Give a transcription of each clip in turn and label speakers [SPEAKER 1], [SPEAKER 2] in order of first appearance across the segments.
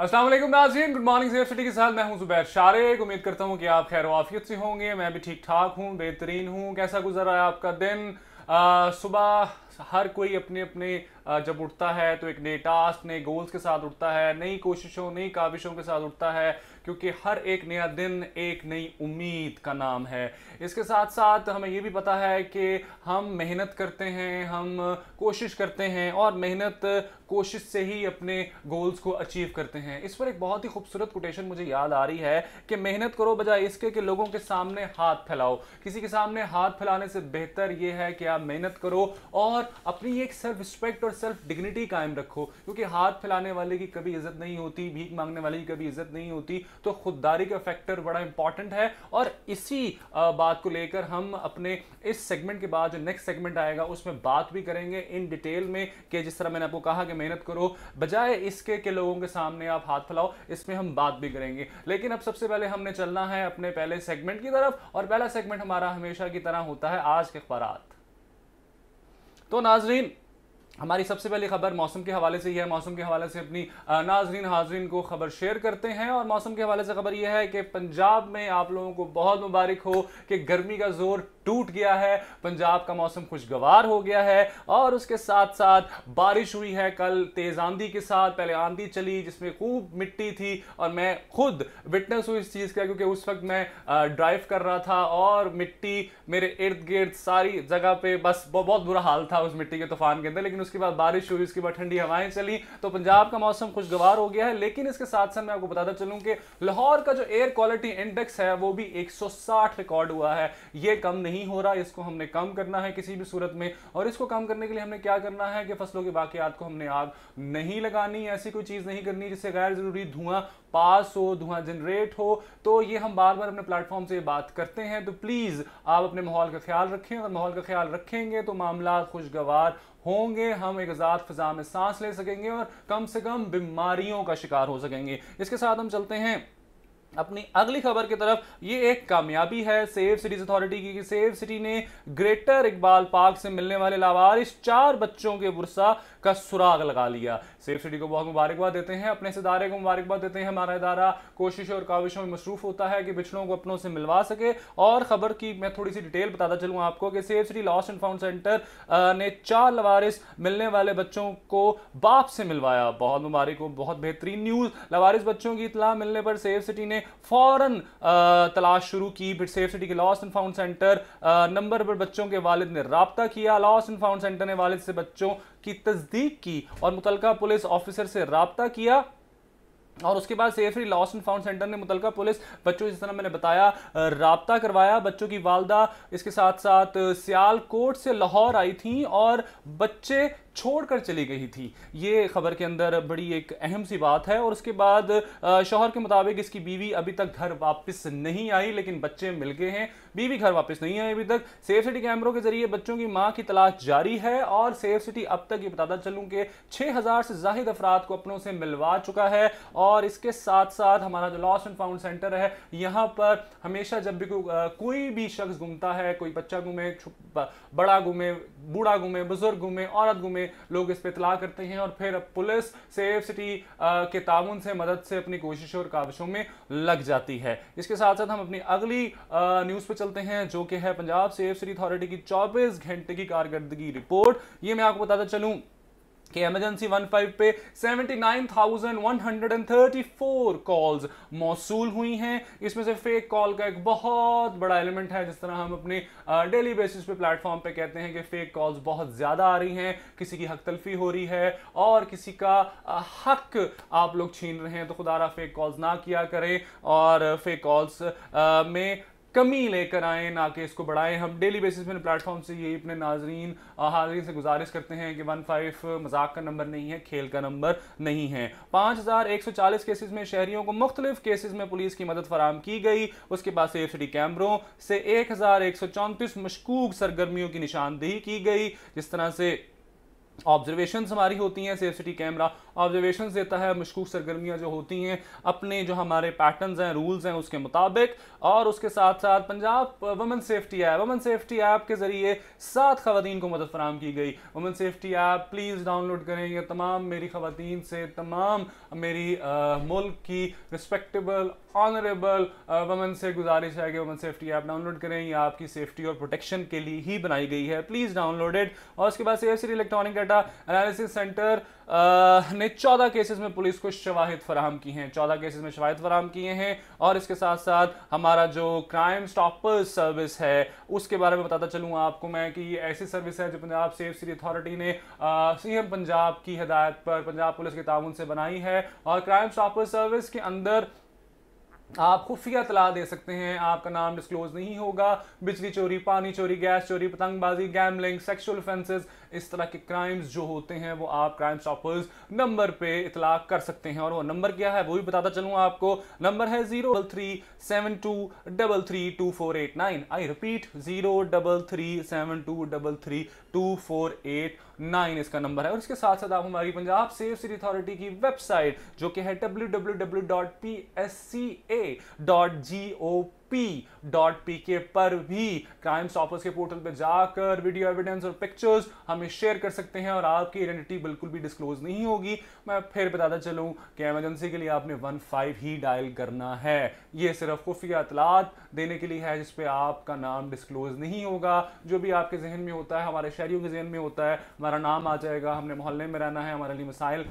[SPEAKER 1] असलम नाजीन good morning safe city के साथ मैं हूं जुबैर शारिक उम्मीद करता हूं कि आप खैर वाफियत से होंगे मैं भी ठीक ठाक हूं बेहतरीन हूं कैसा गुजरा है आपका दिन सुबह हर कोई अपने अपने जब उठता है तो एक नए टास्क नए गोल्स के साथ उठता है नई कोशिशों नई काविशों के साथ उठता है क्योंकि हर एक नया दिन एक नई उम्मीद का नाम है इसके साथ साथ हमें ये भी पता है कि हम मेहनत करते हैं हम कोशिश करते हैं और मेहनत कोशिश से ही अपने गोल्स को अचीव करते हैं इस पर एक बहुत ही खूबसूरत कोटेशन मुझे याद आ रही है कि मेहनत करो बजाय इसके कि लोगों के सामने हाथ फैलाओ किसी के सामने हाथ फैलाने से बेहतर ये है कि आप मेहनत करो और अपनी एक सेल्फ रिस्पेक्ट और सेल्फ डिग्निटी कायम रखो क्योंकि हाथ फैलाने वाले की कभी इज्जत नहीं होती भीख मांगने वाले की कभी इज्जत नहीं होती तो खुददारी का फैक्टर बड़ा इंपॉर्टेंट है और इसी बात को लेकर हम अपने इस सेगमेंट के बाद जो नेक्स्ट सेगमेंट आएगा उसमें बात भी करेंगे इन डिटेल में कि जिस तरह मैंने आपको कहा कि मेहनत करो बजाय इसके के लोगों के सामने आप हाथ फैलाओ इसमें हम बात भी करेंगे लेकिन अब सबसे पहले हमने चलना है अपने पहले सेगमेंट की तरफ और पहला सेगमेंट हमारा हमेशा की तरह होता है आज के अखबार तो नाजरीन हमारी सबसे पहली खबर मौसम के हवाले से ही है मौसम के हवाले से अपनी नाजरीन हाजरीन को खबर शेयर करते हैं और मौसम के हवाले से खबर यह है कि पंजाब में आप लोगों को बहुत मुबारक हो कि गर्मी का जोर टूट गया है पंजाब का मौसम खुशगवार हो गया है और उसके साथ साथ बारिश हुई है कल तेज़ आंधी के साथ पहले आंधी चली जिसमें खूब मिट्टी थी और मैं खुद विटनेस हुई इस चीज़ का क्योंकि उस वक्त मैं ड्राइव कर रहा था और मिट्टी मेरे इर्द गिर्द सारी जगह पे बस बहुत बुरा हाल था उस मिट्टी के तूफान के अंदर लेकिन उस उसके बाद बारिश हुई उसके बाद ठंडी हवाएं चली तो पंजाब का मौसम खुशगवार हो गया है लेकिन इसके साथ साथ मैं आपको बताता चलूं कि लाहौर का जो एयर क्वालिटी इंडेक्स है वो भी एक रिकॉर्ड हुआ है ये कम नहीं हो रहा इसको हमने कम करना है किसी भी सूरत में और इसको कम करने के लिए हमने क्या करना है कि फसलों के बाकियात को हमने आग नहीं लगानी ऐसी कोई चीज़ नहीं करनी जिससे गैर ज़रूरी धुआं पास हो धुआं जनरेट हो तो ये हम बार बार अपने प्लेटफॉर्म से बात करते हैं तो प्लीज़ आप अपने माहौल का ख्याल रखें और माहौल का ख्याल रखेंगे तो मामला खुशगवार होंगे हम एक आज़ाद फ़िज़ा में सांस ले सकेंगे और कम से कम बीमारियों का शिकार हो सकेंगे इसके साथ हम चलते हैं अपनी अगली खबर की तरफ ये एक कामयाबी है सेफ सिटीज अथॉरिटी की कि सेफ सिटी ने ग्रेटर इकबाल पार्क से मिलने वाले लावारिस चार बच्चों के बुरसा का सुराग लगा लिया सेफ सिटी को बहुत मुबारकबाद देते हैं अपने इदारे को मुबारकबाद देते हैं हमारा इदारा कोशिश और काविशों में मसरूफ होता है कि बिछड़ों को अपनों से मिलवा सके और खबर की मैं थोड़ी सी डिटेल बताता चलूँ आपको कि safe city lost and found centre ने चार लवारिस मिलने वाले बच्चों को बाप से मिलवाया बहुत मुबारक हो बहुत बेहतरीन न्यूज़ लवारिस बच्चों की इतला मिलने पर सेफ सिटी ने फौरन तलाश शुरू की फिर सेफ सिटी के lost and found centre number पर बच्चों के वालिद ने रबता किया लॉस्ट एंड फाउंड सेंटर ने वालिद से बच्चों की तस्दीक की और मुतल पुलिस ऑफिसर से रबता किया और उसके बाद सेफरी लॉस एंड फाउंड सेंटर ने मुतल पुलिस बच्चों जिस तरह मैंने बताया रबता करवाया बच्चों की वालदा इसके साथ साथ सियालकोट से लाहौर आई थी और बच्चे छोड़कर चली गई थी ये खबर के अंदर बड़ी एक अहम सी बात है और उसके बाद शोहर के मुताबिक इसकी बीवी अभी तक घर वापस नहीं आई लेकिन बच्चे मिल गए हैं बीवी घर वापस नहीं आई अभी तक सेफ सिटी कैमरों के जरिए बच्चों की मां की तलाश जारी है और सेफ सिटी अब तक ये बताता चलूँ कि हज़ार से जाहिद अफराद को अपनों से मिलवा चुका है और इसके साथ साथ हमारा जो लॉस एंड फाउंड सेंटर है यहाँ पर हमेशा जब भी को, कोई भी शख्स घूमता है कोई बच्चा घूमे बड़ा घूमे बूढ़ा घूमे बुजुर्ग घूमे औरत घूमे में लोग इस पर इतला करते हैं और फिर पुलिस सेफ सिटी के ताउन से मदद से अपनी कोशिशों और काबिशों में लग जाती है इसके साथ साथ हम अपनी अगली न्यूज़ पर चलते हैं जो कि है पंजाब सेफ सिटी अथॉरिटी की चौबीस घंटे की कारकर्दगी रिपोर्ट ये मैं आपको बताता चलूँ कि एमरजेंसी 15 पे 79,134 कॉल्स मौसूल हुई हैं इसमें से फेक कॉल का एक बहुत बड़ा एलिमेंट है जिस तरह हम अपने डेली बेसिस पे प्लेटफॉर्म पे कहते हैं कि फेक कॉल्स बहुत ज़्यादा आ रही हैं किसी की हक तलफी हो रही है और किसी का हक आप लोग छीन रहे हैं तो खुदारा फेक कॉल्स ना किया करें और फेक कॉल्स में कमी लेकर आए ना कि इसको बढ़ाएं हम डेली बेसिस पर प्लेटफॉर्म से यही अपने नाजरीन हाजरीन से गुजारिश करते हैं कि वन फाइव मजाक का नंबर नहीं है खेल का नंबर नहीं है पाँच हज़ार एक सौ चालीस केसेस में शहरियों को मुख्तलिफ केसेस में पुलिस की मदद फराम की गई उसके बाद सेफ सिटी कैमरों से एक हज़ार एक सौ चौंतीस मशकूक सरगर्मियों की निशानदेही की गई जिस तरह से ऑब्जर्वेशन हमारी होती हैं सेफ सिटी कैमरा ऑब्जर्वेशन देता है मशकूक सरगर्मियाँ जो होती हैं अपने जो हमारे पैटर्न हैं रूल्स हैं उसके मुताबिक और उसके साथ साथ Punjab women safety app women safety app के ज़रिए सात खातन को मदद फराम की गई वमन सेफ्टी ऐप प्लीज़ डाउनलोड करें यह तमाम मेरी खातन से तमाम मेरी आ, मुल्क की रिस्पेक्टेबल ऑनरेबल वमन से गुजारिश है कि वमन सेफ्टी ऐप डाउनलोड करें यह आपकी सेफ्टी और प्रोटेक्शन के लिए ही बनाई गई है प्लीज़ डाउनलोडेड और उसके बाद safe electronic data analysis centre आ, ने 14 केसेस में पुलिस को शवाहिद फराहम की हैं 14 केसेस में शवाहिद फराहम किए हैं और इसके साथ साथ हमारा जो क्राइम स्टॉपर्स सर्विस है उसके बारे में बताता चलूँ आपको मैं कि ये ऐसी सर्विस है जो पंजाब सेफ सिटी अथॉरिटी ने सी पंजाब की हदायत पर पंजाब पुलिस के ताउन से बनाई है और क्राइम स्टॉपर्स सर्विस के अंदर आप खुफिया तला दे सकते हैं आपका नाम डिस्क्लोज नहीं होगा बिजली चोरी पानी चोरी गैस चोरी पतंगबाजी गैमलिंग सेक्सुअल ऑफेंसेस इस तरह के क्राइम्स जो होते हैं वो आप क्राइम स्टॉपर्स नंबर पे इतला कर सकते हैं और वो नंबर क्या है वो भी बताता चलूँ आपको नंबर है zero three seven two double three two four eight nine I repeat zero double three seven two double three two four eight nine इसका नंबर है और इसके साथ साथ आप हमारी पंजाब सेफ सिटी अथॉरिटी की वेबसाइट जो कि है W W W dot P S C A dot G O P dot P K पर भी क्राइम स्टॉपर्स के पोर्टल पर जाकर वीडियो एविडेंस और पिक्चर्स हमें शेयर कर सकते हैं और आपकी आइडेंटिटी बिल्कुल भी डिस्क्लोज नहीं होगी मैं फिर बताता चलूँ कि एमरजेंसी के लिए आपने वन फाइव ही डायल करना है ये सिर्फ खुफिया अतलात देने के लिए है जिसपे आपका नाम डिस्क्लोज नहीं होगा जो भी आपके जहन में होता है हमारे शहरियों के जहन में होता है हमारा नाम आ जाएगा हमने मोहल्ले में रहना है हमारे लिए मिसाइल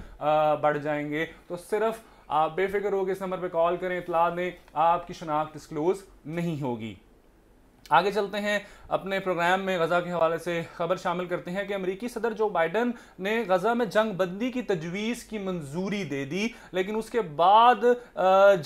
[SPEAKER 1] बढ़ जाएंगे तो सिर्फ आप बेफिक्र होकर इस नंबर पर कॉल करें इतला दें आपकी शनाख्त डिस्क्लोज नहीं होगी आगे चलते हैं अपने प्रोग्राम में गज़ा के हवाले से खबर शामिल करते हैं कि अमरीकी सदर जो बाइडन ने गज़ा में जंग बंदी की तजवीज़ की मंजूरी दे दी लेकिन उसके बाद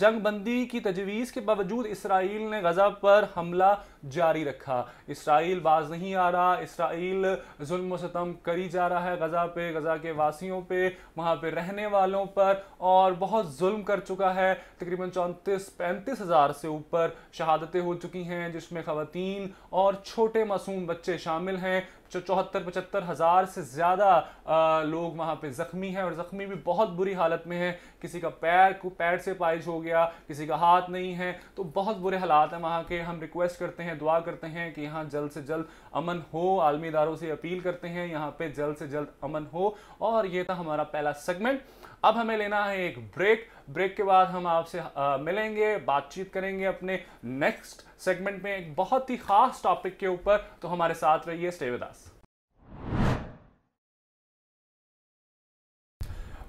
[SPEAKER 1] जंग बंदी की तजवीज़ के बावजूद इसराइल ने गज़ा पर हमला जारी रखा इसराइल बाज नहीं आ रहा इसराइल जुल्म करी जा रहा है गज़ा पे गज़ा के वासियों पे वहाँ पे रहने वालों पर और बहुत जुल्म कर चुका है तकरीबन चौंतीस पैंतीस हज़ार से ऊपर शहादतें हो चुकी हैं जिसमें ख़वान और छोटे मासूम बच्चे शामिल हैं चौहत्तर पचहत्तर हज़ार से ज़्यादा लोग वहाँ पे ज़ख्मी हैं और ज़ख्मी भी बहुत बुरी हालत में है किसी का पैर को पैर से पाइज हो गया किसी का हाथ नहीं है तो बहुत बुरे हालात हैं वहाँ के हम रिक्वेस्ट करते हैं दुआ करते हैं कि यहाँ जल्द से जल्द अमन हो आलमी इदारों से अपील करते हैं यहाँ पे जल्द से जल्द अमन हो और ये था हमारा पहला सेगमेंट अब हमें लेना है एक ब्रेक ब्रेक के बाद हम आपसे मिलेंगे बातचीत करेंगे अपने नेक्स्ट सेगमेंट में एक बहुत ही खास टॉपिक के ऊपर तो हमारे साथ रहिए stay with us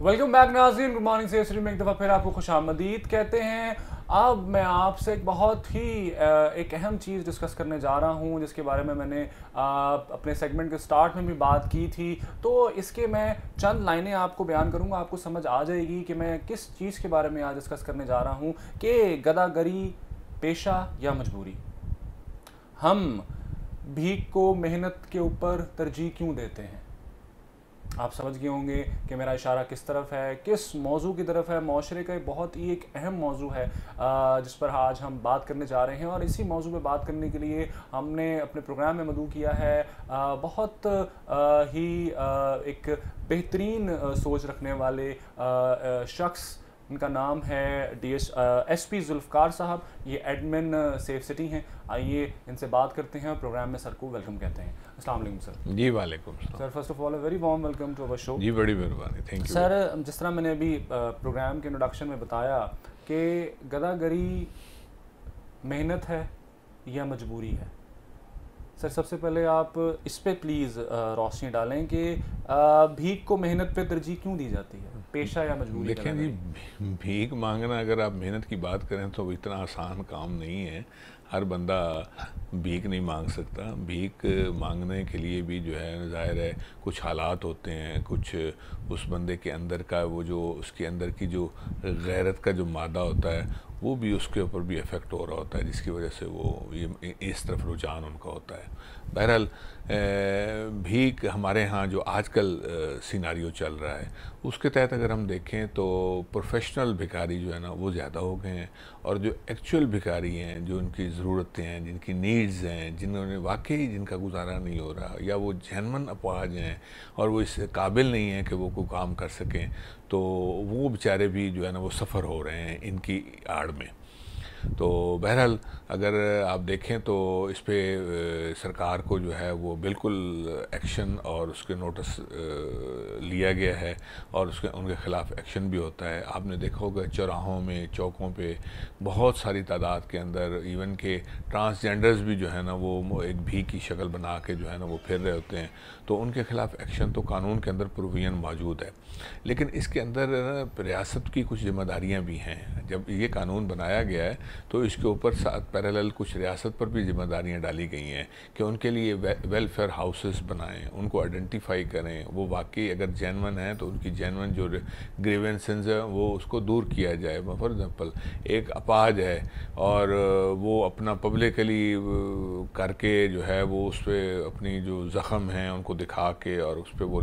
[SPEAKER 1] welcome back नाजीन गुड मॉर्निंग से में एक दफ़ा फिर आपको खुश आमदीद कहते हैं अब मैं आपसे एक बहुत ही एक अहम चीज़ डिस्कस करने जा रहा हूँ जिसके बारे में मैंने अपने सेगमेंट के स्टार्ट में भी बात की थी तो इसके मैं चंद लाइनें आपको बयान करूँगा आपको समझ आ जाएगी कि मैं किस चीज़ के बारे में आज डिस्कस करने जा रहा हूँ कि गदागरी पेशा या मजबूरी हम भीख को मेहनत के ऊपर तरजीह क्यों देते हैं आप समझ गए होंगे कि मेरा इशारा किस तरफ है किस मौजू की तरफ है माशरे का बहुत ही एक अहम मौजू है जिस पर आज हम बात करने जा रहे हैं और इसी मौजू पर बात करने के लिए हमने अपने प्रोग्राम में मदू किया है बहुत ही एक बेहतरीन सोच रखने वाले शख्स इनका नाम है D S S P Zulfikar साहब ये एडमिन सेफ सिटी हैं आइए इनसे बात करते हैं और प्रोग्राम में सर को वेलकम कहते हैं अस्सलाम वालेकुम सर जी वालेकुम sir first of all very warm welcome to our
[SPEAKER 2] show जी बड़ी मेहरबानी थैंक यू
[SPEAKER 1] सर जिस तरह मैंने अभी प्रोग्राम के इंट्रोडक्शन में बताया कि गदागरी मेहनत है या मजबूरी है सर सबसे पहले आप इस पर प्लीज़ रोशनी डालें कि भीख को मेहनत पर तरजीह क्यों दी जाती है पेशा या मजबूरी देखें जी
[SPEAKER 2] भीख मांगना अगर आप मेहनत की बात करें तो इतना आसान काम नहीं है हर बंदा भीख नहीं मांग सकता भीख मांगने के लिए भी जो है ज़ाहिर है कुछ हालात होते हैं कुछ उस बंदे के अंदर का वो जो उसके अंदर की जो गैरत का जो मादा होता है वो भी उसके ऊपर भी इफ़ेक्ट हो रहा होता है जिसकी वजह से वो ये इस तरफ रुझान उनका होता है बहरहाल भीख हमारे यहाँ जो आजकल सिनारियो चल रहा है उसके तहत अगर हम देखें तो प्रोफेशनल भिखारी जो है ना वो ज़्यादा हो गए हैं और जो एक्चुअल भिखारी हैं जो उनकी ज़रूरतें हैं जिनकी नीड्स हैं जिन्होंने वाकई जिनका गुजारा नहीं हो रहा या वो जहनमन अपवाज हैं और वो इससे काबिल नहीं हैं कि वो कोई काम कर सकें तो वो बेचारे भी जो है ना वो सफ़र हो रहे हैं इनकी आड़ में तो बहरहाल अगर आप देखें तो इस पर सरकार को जो है वो बिल्कुल एक्शन और उसके नोटिस लिया गया है और उसके उनके ख़िलाफ़ एक्शन भी होता है आपने देखा होगा चौराहों में चौकों पे बहुत सारी तादाद के अंदर इवन के ट्रांसजेंडर्स भी जो है ना वो एक भी की शक्ल बना के जो है ना वो फिर रहे होते हैं तो उनके ख़िलाफ़ एक्शन तो कानून के अंदर प्रोविज़न मौजूद है लेकिन इसके अंदर रियासत की कुछ जिम्मेदारियाँ भी हैं जब ये कानून बनाया गया है तो इसके ऊपर साथ पैरेलल कुछ रियासत पर भी जिम्मेदारियाँ डाली गई हैं कि उनके लिए वेलफेयर हाउसेस बनाएं उनको आइडेंटिफाई करें वो वाकई अगर जैनवन हैं तो उनकी जैनवन जो ग्रेवेंसेंस हैं वो उसको दूर किया जाए फॉर एग्ज़ाम्पल एक अपाज है और वो अपना पब्लिकली करके जो है वो उस पर अपनी जो ज़ख़म हैं उनको दिखा के और उस पर वो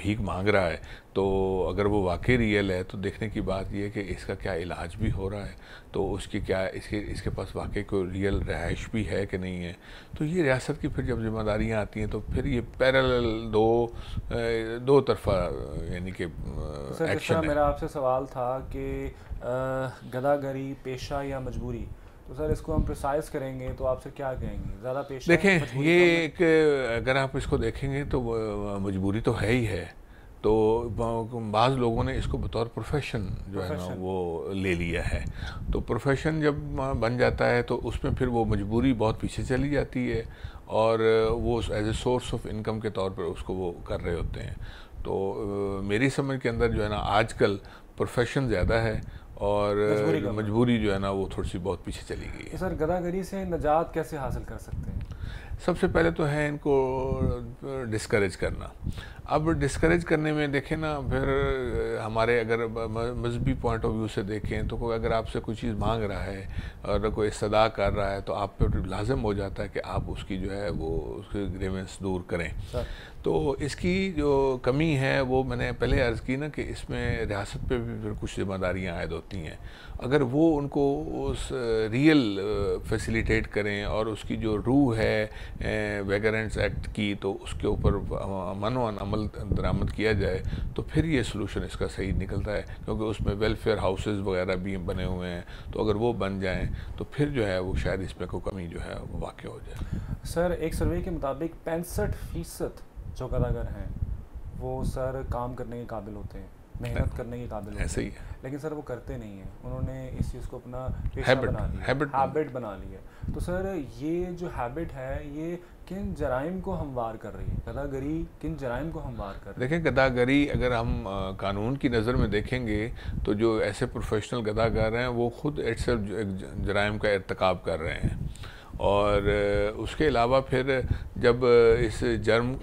[SPEAKER 2] भीख मांग रहा है तो अगर वो वाकई रियल है तो देखने की बात यह है कि इसका क्या इलाज भी हो रहा है तो उसकी क्या इसके इसके पास वाकई कोई रियल रहाइश भी है कि नहीं है तो ये रियासत की फिर जब जिम्मेदारियाँ आती हैं तो फिर ये पैरल दो दो तरफा यानी कि एक्शन मेरा
[SPEAKER 1] आपसे सवाल था कि गदागरी पेशा या मजबूरी तो सर इसको हम प्रिसाइज करेंगे तो आपसे क्या कहेंगे ज़्यादा पेश देखें
[SPEAKER 2] ये एक अगर आप इसको देखेंगे तो मजबूरी तो है ही है तो बाज़ लोगों ने इसको बतौर प्रोफेशन जो है ना वो ले लिया है तो प्रोफेशन जब बन जाता है तो उसमें फिर वो मजबूरी बहुत पीछे चली जाती है और वो as a source of income के तौर पर उसको वो कर रहे होते हैं तो मेरी समझ के अंदर जो है ना आजकल प्रोफेशन ज़्यादा है और मजबूरी जो है ना वो थोड़ी सी बहुत पीछे चली गई है
[SPEAKER 1] तो सर गदागरी से नजात कैसे हासिल कर सकते हैं
[SPEAKER 2] सबसे पहले तो है इनको डिस्करेज करना अब डिस्करेज करने में देखें ना फिर हमारे अगर मजहबी पॉइंट ऑफ व्यू से देखें तो कोई अगर आपसे कोई चीज़ मांग रहा है और कोई सदा कर रहा है तो आप पे लाजम हो जाता है कि आप उसकी जो है वो उसके ग्रेवेंस दूर करें तो इसकी जो कमी है वो मैंने पहले अर्ज़ की ना कि इसमें रियासत पे भी फिर कुछ जिम्मेदारियाँ आयद होती हैं अगर वो उनको उस रियल फैसिलिटेट करें और उसकी जो रूह है वेगरेंट्स एक्ट की तो उसके ऊपर मनोन अमल दरामद किया जाए तो फिर ये सोलूशन इसका सही निकलता है क्योंकि उसमें वेलफेयर हाउसेज वगैरह भी बने हुए हैं तो अगर वो बन जाएँ तो फिर जो है वो शायद इसमें कोई कमी जो है वो वाक़ हो जाए
[SPEAKER 1] सर एक सर्वे के मुताबिक पैंसठ फ़ीसद जो कदागर हैं वो सर काम करने के काबिल होते हैं मेहनत करने के काबिल ऐसे ही है लेकिन सर वो करते नहीं है उन्होंने इस चीज़ को अपना हैबिट बना लिया हैबिट हैबिट बना ली है तो सर ये जो हैबिट है ये किन जराइम को हमवार कर रही है गदागरी किन जराइम को हमवार कर
[SPEAKER 2] देखें गदागरी अगर हम आ, कानून की नज़र में देखेंगे तो जो ऐसे प्रोफेशनल गदागर हैं वो खुद एटसेल्फ जराइम का इरतकब कर रहे हैं और उसके अलावा फिर जब इस जर्म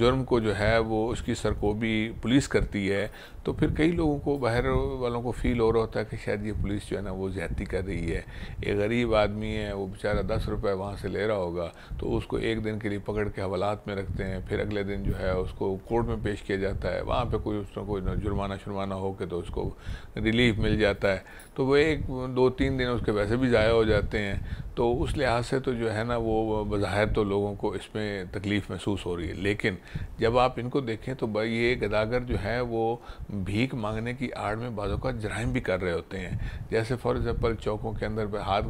[SPEAKER 2] जुर्म को जो है वो उसकी सरकोबी पुलिस करती है तो फिर कई लोगों को बाहर वालों को फील हो रहा होता है कि शायद ये पुलिस जो है ना वो ज्यादती कर रही है एक गरीब आदमी है वो बेचारा दस रुपये वहाँ से ले रहा होगा तो उसको एक दिन के लिए पकड़ के हवालात में रखते हैं फिर अगले दिन जो है उसको कोर्ट में पेश किया जाता है वहाँ पर कोई उसमें कोई जुर्माना शुरमाना होकर तो उसको रिलीफ मिल जाता है तो वह एक दो तीन दिन उसके वैसे भी ज़ाया हो जाते हैं तो उस लिहाज से तो जो है ना वो बाहर तो लोगों को इसमें तकलीफ़ महसूस हो रही है लेकिन जब आप इनको देखें तो ये गदागर जो है वो भीख मांगने की आड़ में बाजों का जराइम भी कर रहे होते हैं जैसे फॉर एग्ज़ाम्पल चौकों के अंदर हाथ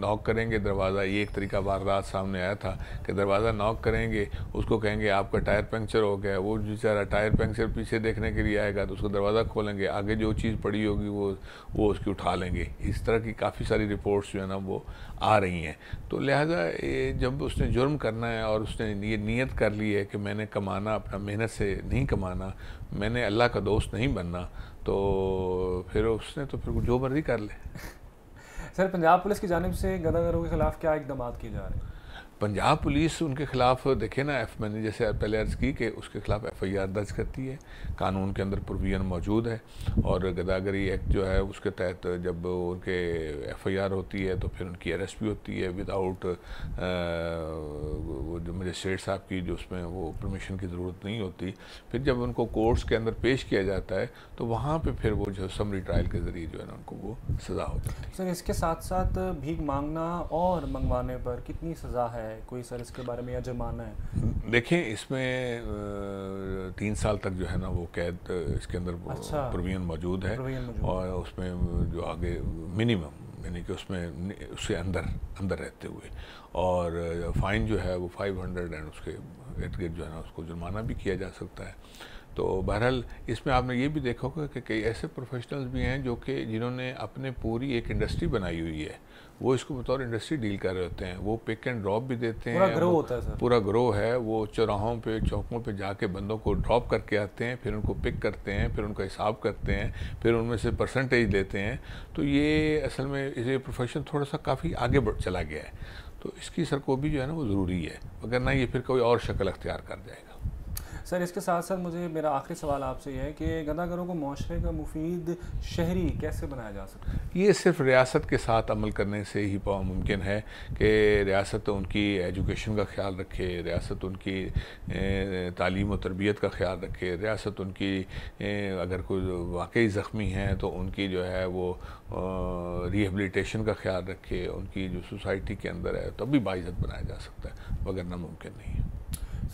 [SPEAKER 2] नॉक करेंगे दरवाज़ा ये एक तरीका वारदात सामने आया था कि दरवाज़ा नॉक करेंगे उसको कहेंगे आपका टायर पंक्चर हो गया वो बेचारा टायर पंक्चर पीछे देखने के लिए आएगा तो उसको दरवाज़ा खोलेंगे आगे जो चीज़ पड़ी होगी वो वो उसकी उठा लेंगे इस तरह की काफ़ी सारी रिपोर्ट्स जो है ना वो आ रही हैं तो लिहाजा ये जब उसने जुर्म करना है और उसने ये नीयत कर ली है कि मैंने कमाना अपना मेहनत से नहीं कमाना मैंने अल्लाह का दोस्त नहीं बनना तो फिर उसने तो फिर जो मर्जी कर ले
[SPEAKER 1] सर पंजाब पुलिस की जानब से गदागरों के खिलाफ क्या इकदाम किए जा रहे हैं
[SPEAKER 2] पंजाब पुलिस उनके खिलाफ देखे ना एफ मैंने जैसे पहले अर्ज़ की कि उसके खिलाफ एफ आई आर दर्ज करती है कानून के अंदर प्रोविज़न मौजूद है और गदागरी एक्ट जो है उसके तहत जब उनके एफ आई आर होती है तो फिर उनकी अरेस्ट भी होती है विदाउट वो जो मजिस्ट्रेट साहब की जो उसमें वो परमिशन की ज़रूरत नहीं होती फिर जब उनको कोर्ट्स के अंदर पेश किया जाता है तो वहाँ पर फिर वो जो समरी ट्रायल के ज़रिए जो है ना उनको वो सज़ा होती
[SPEAKER 1] है सर इसके साथ साथ भीख मांगना और मंगवाने पर कितनी सज़ा है कोई सर इसके बारे में या जुर्माना है
[SPEAKER 2] देखें इसमें तीन साल तक जो है ना वो कैद इसके अंदर अच्छा, प्रोविजन मौजूद है मौजूद। और उसमें जो आगे मिनिमम यानी कि उसमें उसके अंदर अंदर रहते हुए और फाइन जो है वो 500 एंड उसके गिर्द जो है ना उसको जुर्माना भी किया जा सकता है तो बहरहाल इसमें आपने ये भी देखा होगा कि कई ऐसे प्रोफेशनल्स भी हैं जो कि जिन्होंने अपने पूरी एक इंडस्ट्री बनाई हुई है वो इसको बतौर इंडस्ट्री डील कर रहे होते हैं वो पिक एंड ड्रॉप भी देते हैं पूरा ग्रो होता है सर पूरा ग्रो है वो चौराहों पे चौकों पे जाके बंदों को ड्रॉप करके आते हैं फिर उनको पिक करते हैं फिर उनका हिसाब करते हैं फिर उनमें से परसेंटेज लेते हैं तो ये असल में ये प्रोफेशन थोड़ा सा काफ़ी आगे बढ़ चला गया है तो इसकी सरकोबी जो है ना वो ज़रूरी है वगरना ये फिर कोई और शक्ल अख्तियार कर जाएगा
[SPEAKER 1] सर इसके साथ साथ मुझे मेरा आखिरी सवाल आपसे यह है कि गदागरों को माशरे का मुफीद शहरी कैसे बनाया जा सकता है
[SPEAKER 2] ये सिर्फ रियासत के साथ अमल करने से ही मुमकिन है कि रियासत उनकी एजुकेशन का ख्याल रखे रियासत उनकी तालीम और तरबियत का ख्याल रखे रियासत उनकी अगर कोई वाकई ज़ख्मी हैं तो उनकी जो है वो रिहेबलीटेशन का ख्याल रखे उनकी जो सोसाइटी के अंदर है तब भी बाइज़त बनाया जा सकता है वगरना मुमकिन नहीं है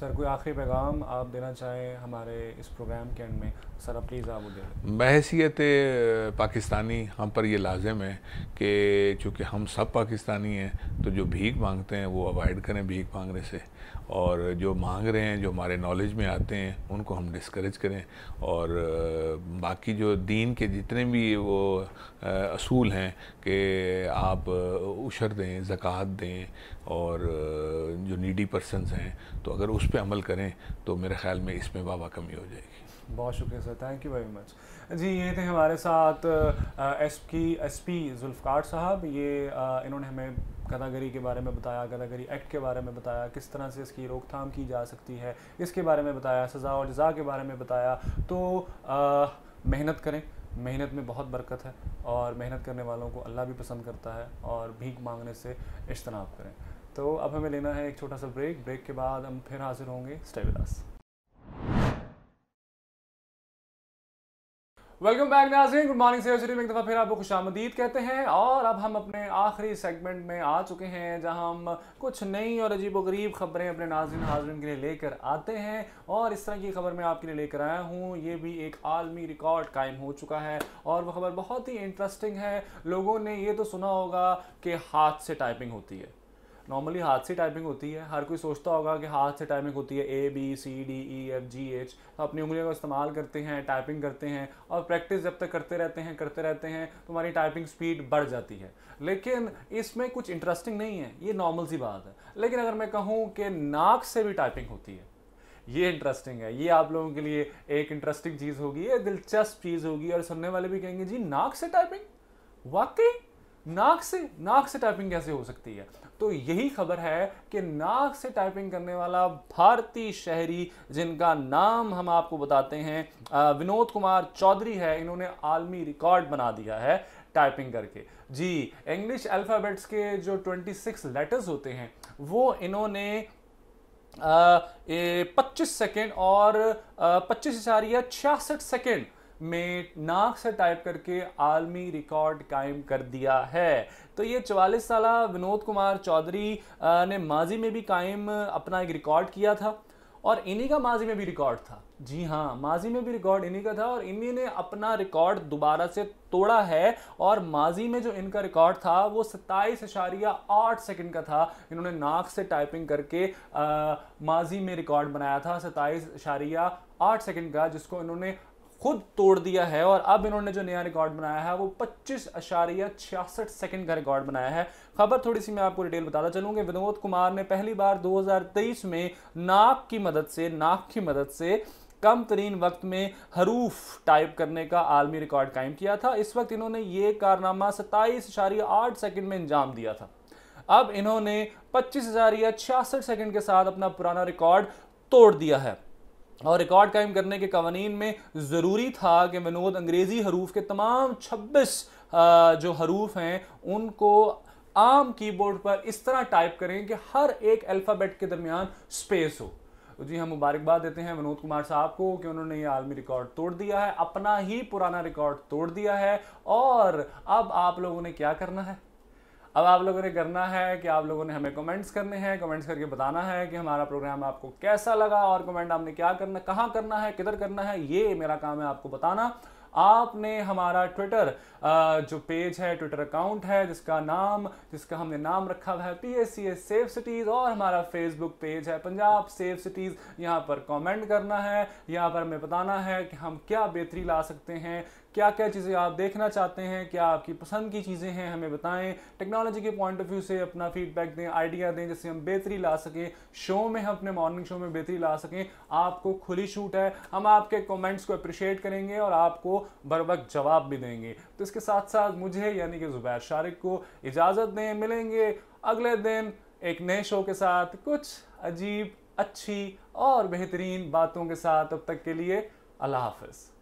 [SPEAKER 1] सर कोई आखिरी पैगाम आप देना चाहें हमारे इस प्रोग्राम के एंड में सर आप प्लीज़ आप
[SPEAKER 2] दें बहसीत पाकिस्तानी हम पर यह लाजिम है कि चूँकि हम सब पाकिस्तानी हैं तो जो भीख मांगते हैं वो अवॉइड करें भीख मांगने से और जो मांग रहे हैं जो हमारे नॉलेज में आते हैं उनको हम डिस्करेज करें और बाकी जो दीन के जितने भी वो असूल हैं कि आप उशर दें ज़क़़त दें और जो नीडी पर्सनस हैं तो अगर उस पर अमल करें तो मेरे ख्याल में इसमें वाह कमी हो
[SPEAKER 1] जाएगी बहुत शुक्रिया sir thank you very much जी ये थे हमारे साथ एस की एस पी जुल्फ़ार साहब ये आ, इन्होंने हमें गदागरी के बारे में बताया गदागरी एक्ट के बारे में बताया किस तरह से इसकी रोकथाम की जा सकती है इसके बारे में बताया सज़ा और जजा के बारे में बताया तो आ, मेहनत करें मेहनत में बहुत बरकत है और मेहनत करने वालों को अल्लाह भी पसंद करता है और भीख मांगने से इज्तनाब करें तो अब हमें लेना है एक छोटा सा ब्रेक ब्रेक के बाद हम फिर हाजिर होंगे स्टेविलास वेलकम बैक नाजरीन गुड मॉर्निंग से में एक दफ़ा फिर आपको खुश कहते हैं और अब हम अपने आखिरी सेगमेंट में आ चुके हैं जहां हम कुछ नई और अजीब गरीब खबरें अपने नाजरन हाजरन के लिए लेकर आते हैं और इस तरह की खबर मैं आपके लिए लेकर आया हूं ये भी एक आलमी रिकॉर्ड कायम हो चुका है और वह खबर बहुत ही इंटरेस्टिंग है लोगों ने ये तो सुना होगा कि हाथ से टाइपिंग होती है नॉर्मली हाथ से टाइपिंग होती है हर कोई सोचता होगा कि हाथ से टाइपिंग होती है A B C D E F G H तो अपनी उंगलियों का इस्तेमाल करते हैं टाइपिंग करते हैं और प्रैक्टिस जब तक करते रहते हैं करते रहते हैं तो हमारी टाइपिंग स्पीड बढ़ जाती है लेकिन इसमें कुछ इंटरेस्टिंग नहीं है ये नॉर्मल सी बात है लेकिन अगर मैं कहूँ कि नाक से भी टाइपिंग होती है ये इंटरेस्टिंग है ये आप लोगों के लिए एक इंटरेस्टिंग चीज़ होगी ये दिलचस्प चीज़ होगी और सुनने वाले भी कहेंगे जी नाक से टाइपिंग वाकई नाक से नाक से टाइपिंग कैसे हो सकती है तो यही खबर है कि नाक से टाइपिंग करने वाला भारतीय शहरी जिनका नाम हम आपको बताते हैं विनोद कुमार चौधरी है इन्होंने आलमी रिकॉर्ड बना दिया है टाइपिंग करके जी इंग्लिश अल्फ़ाबेट्स के जो 26 लेटर्स होते हैं वो इन्होंने पच्चीस सेकेंड और पच्चीस हजार या छियासठ सेकेंड મે નાક સે ટાઇપ કરકે આલ્મી રેકોર્ડ કાયમ કર દિયા હૈ તો યે 44 સાલા વિનોદ કુમાર ચૌધરી ને માઝી મે ભી કાયમ અપના એક રેકોર્ડ કિયા થા ઓર ઇની કા માઝી મે ભી રેકોર્ડ થા જી હા માઝી મે ભી રેકોર્ડ ઇની કા થા ઓર ઇમ્યુને અપના રેકોર્ડ દુબારા સે તોડા હૈ ઓર માઝી મે જો ઇન કા રેકોર્ડ થા વો 27.8 સેકન્ડ કા થા ઇનહોને નાક સે ટાઇપિંગ કરકે માઝી મે રેકોર્ડ બનાયા થા 27.8 સેકન્ડ કા जिसको ઇનહોને खुद तोड़ दिया है और अब इन्होंने जो नया रिकॉर्ड बनाया है वो पच्चीस अशारिया छियासठ सेकेंड का रिकॉर्ड बनाया है खबर थोड़ी सी मैं आपको डिटेल बताता चलूँ विनोद कुमार ने पहली बार 2023 में नाक की मदद से नाक की मदद से कम तरीन वक्त में हरूफ टाइप करने का आलमी रिकॉर्ड कायम किया था इस वक्त इन्होंने ये कारनामा सत्ताईस इशारिया आठ सेकेंड में अंजाम दिया था अब इन्होंने पच्चीस हजार या छियासठ सेकेंड के साथ अपना पुराना रिकॉर्ड तोड़ दिया है और रिकॉर्ड कायम करने के कवानीन में ज़रूरी था कि विनोद अंग्रेज़ी हरूफ के तमाम 26 जो हरूफ हैं उनको आम कीबोर्ड पर इस तरह टाइप करें कि हर एक अल्फ़ाबेट के दरमियान स्पेस हो जी हम हाँ, मुबारकबाद देते हैं विनोद कुमार साहब को कि उन्होंने ये आलमी रिकॉर्ड तोड़ दिया है अपना ही पुराना रिकॉर्ड तोड़ दिया है और अब आप लोगों ने क्या करना है अब आप लोगों ने करना है कि आप लोगों ने हमें कमेंट्स करने हैं कमेंट्स करके बताना है कि हमारा प्रोग्राम आपको कैसा लगा और कमेंट आपने क्या करना कहाँ करना है किधर करना है ये मेरा काम है आपको बताना आपने हमारा ट्विटर जो पेज है ट्विटर अकाउंट है जिसका नाम जिसका हमने नाम रखा हुआ है P S C S safe cities और हमारा फेसबुक पेज है पंजाब सेफ सिटीज़ यहाँ पर कमेंट करना है यहाँ पर हमें बताना है कि हम क्या बेहतरी ला सकते हैं क्या क्या चीज़ें आप देखना चाहते हैं क्या आपकी पसंद की चीज़ें हैं हमें बताएं टेक्नोलॉजी के पॉइंट ऑफ व्यू से अपना फीडबैक दें आइडिया दें जिससे हम बेहतरी ला सकें शो में हम अपने मॉर्निंग शो में बेहतरी ला सकें आपको खुली छूट है हम आपके कमेंट्स को अप्रिशिएट करेंगे और आपको बर वक्त जवाब भी देंगे तो इसके साथ साथ मुझे यानी कि ज़ुबैर शारिक को इजाज़त दें मिलेंगे अगले दिन एक नए शो के साथ कुछ अजीब अच्छी और बेहतरीन बातों के साथ अब तक के लिए अल्लाह हाफिज़